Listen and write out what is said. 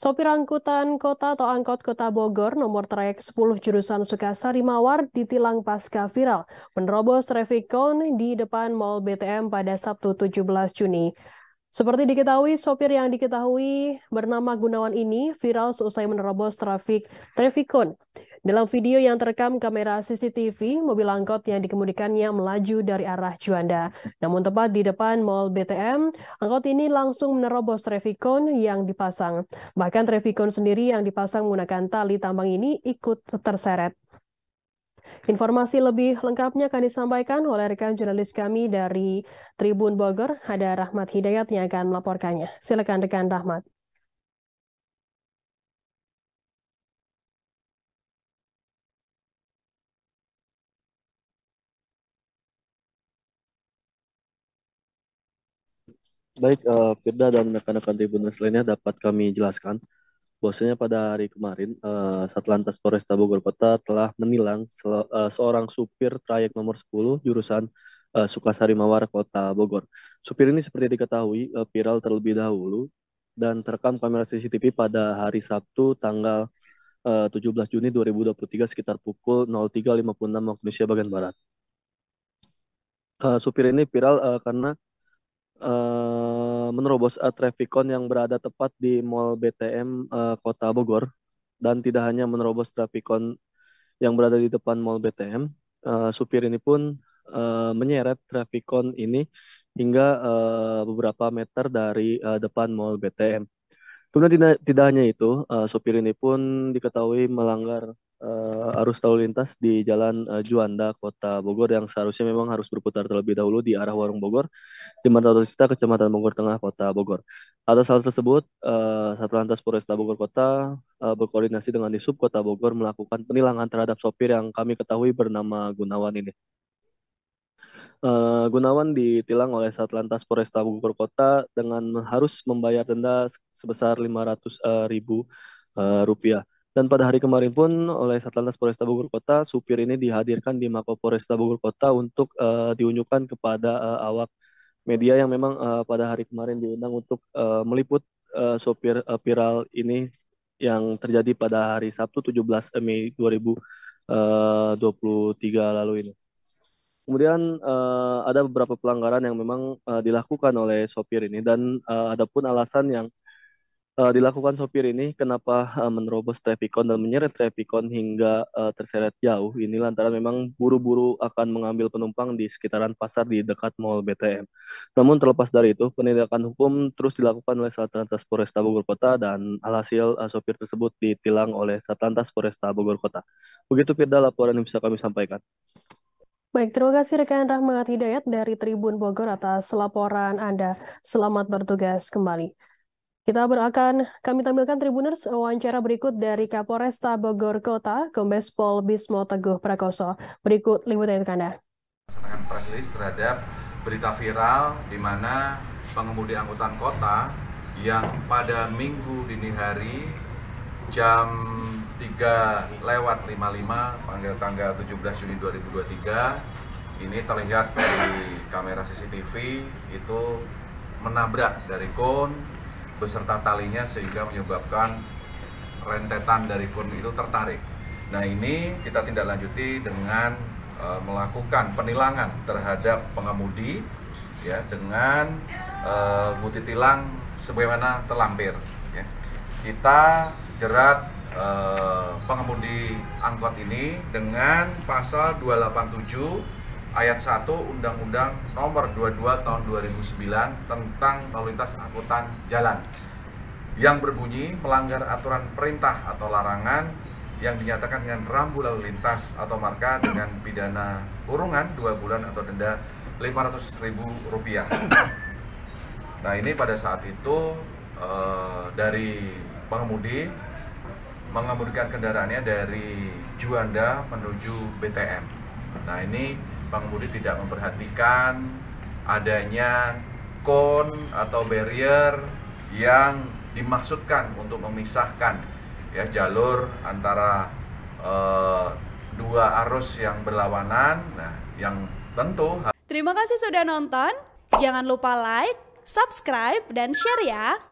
Sopir angkutan kota atau angkot kota Bogor nomor trayek 10 jurusan Sukasari Mawar ditilang pasca viral menerobos traffic cone di depan Mall BTM pada Sabtu 17 Juni. Seperti diketahui, sopir yang diketahui bernama Gunawan ini viral seusai menerobos traffic traffic cone. Dalam video yang terekam kamera CCTV, mobil angkot yang dikemudikannya melaju dari arah Juanda. Namun tepat di depan Mall BTM, angkot ini langsung menerobos traffic yang dipasang. Bahkan traffic sendiri yang dipasang menggunakan tali tambang ini ikut terseret. Informasi lebih lengkapnya akan disampaikan oleh rekan jurnalis kami dari Tribun Bogor, ada Rahmat Hidayat yang akan melaporkannya. Silakan rekan Rahmat. Baik, uh, Firda dan rekan-rekan tribunus lainnya dapat kami jelaskan bahwasanya pada hari kemarin uh, Satlantas Polresta Bogor Kota telah menilang uh, seorang supir trayek nomor 10 jurusan uh, Sukasari Mawar Kota Bogor. Supir ini seperti diketahui uh, viral terlebih dahulu dan terekam kamera CCTV pada hari Sabtu tanggal uh, 17 Juni 2023 sekitar pukul 03.56 waktu Indonesia bagian barat. Uh, supir ini viral uh, karena uh, menerobos uh, eh, trafikon yang berada tepat di Mall BTM uh, eh, Kota Bogor dan tidak hanya menerobos trafikon yang berada di depan Mall BTM, uh, supir ini pun uh, menyeret trafikon ini hingga uh, beberapa meter dari uh, depan Mall BTM. Kemudian tidak, tidak hanya itu, uh, sopir ini pun diketahui melanggar uh, arus lalu lintas di Jalan uh, Juanda, Kota Bogor yang seharusnya memang harus berputar terlebih dahulu di arah Warung Bogor, Jembatan Otosta, Kecamatan Bogor Tengah, Kota Bogor. Atas hal tersebut, uh, Satlantas Polresta Bogor Kota uh, berkoordinasi dengan Disub Kota Bogor melakukan penilangan terhadap sopir yang kami ketahui bernama Gunawan ini. Uh, Gunawan ditilang oleh Satlantas Polresta Bogor Kota dengan harus membayar denda sebesar uh, ribu uh, rupiah. Dan pada hari kemarin pun oleh Satlantas Polresta Bogor Kota, supir ini dihadirkan di Mako Polresta Bogor Kota untuk uh, diunjukkan kepada uh, awak media yang memang uh, pada hari kemarin diundang untuk uh, meliput uh, sopir uh, viral ini yang terjadi pada hari Sabtu 17 Mei 2023 lalu ini. Kemudian uh, ada beberapa pelanggaran yang memang uh, dilakukan oleh sopir ini dan uh, ada pun alasan yang uh, dilakukan sopir ini kenapa uh, menerobos traffic dan menyeret traffic hingga uh, terseret jauh ini lantaran memang buru-buru akan mengambil penumpang di sekitaran pasar di dekat mall BTM. Namun terlepas dari itu penindakan hukum terus dilakukan oleh Satlantas Polresta Bogor Kota dan alhasil uh, sopir tersebut ditilang oleh Satlantas Polresta Bogor Kota. Begitu Firda laporan yang bisa kami sampaikan. Baik, terima kasih rekan Rahmat Hidayat dari Tribun Bogor atas laporan Anda. Selamat bertugas kembali. Kita berakan kami tampilkan Tribuners wawancara berikut dari Kapolresta Bogor Kota, Kombes Pol Bismo Teguh Prakoso. Berikut liputannya untuk Anda. Melaksanakan press terhadap berita viral di mana pengemudi angkutan kota yang pada minggu dini hari jam 3 lewat 55 panggil tanggal 17 Juni 2023 ini terlihat dari kamera CCTV itu menabrak dari kon beserta talinya sehingga menyebabkan rentetan dari kon itu tertarik. Nah ini kita tindak lanjuti dengan e, melakukan penilangan terhadap pengemudi ya dengan e, eh, butir tilang sebagaimana terlampir. Ya. Kita jerat Eh, pengemudi angkot ini dengan pasal 287 ayat 1 Undang-Undang Nomor 22 Tahun 2009 tentang lalu lintas angkutan jalan yang berbunyi melanggar aturan perintah atau larangan yang dinyatakan dengan rambu lalu lintas atau marka dengan pidana kurungan 2 bulan atau denda 500 ribu rupiah. Nah ini pada saat itu uh, dari pengemudi mengemudikan kendaraannya dari Juanda menuju BTM. Nah ini pengemudi tidak memperhatikan adanya cone atau barrier yang dimaksudkan untuk memisahkan ya jalur antara e, dua arus yang berlawanan. Nah yang tentu. Terima kasih sudah nonton. Jangan lupa like, subscribe, dan share ya.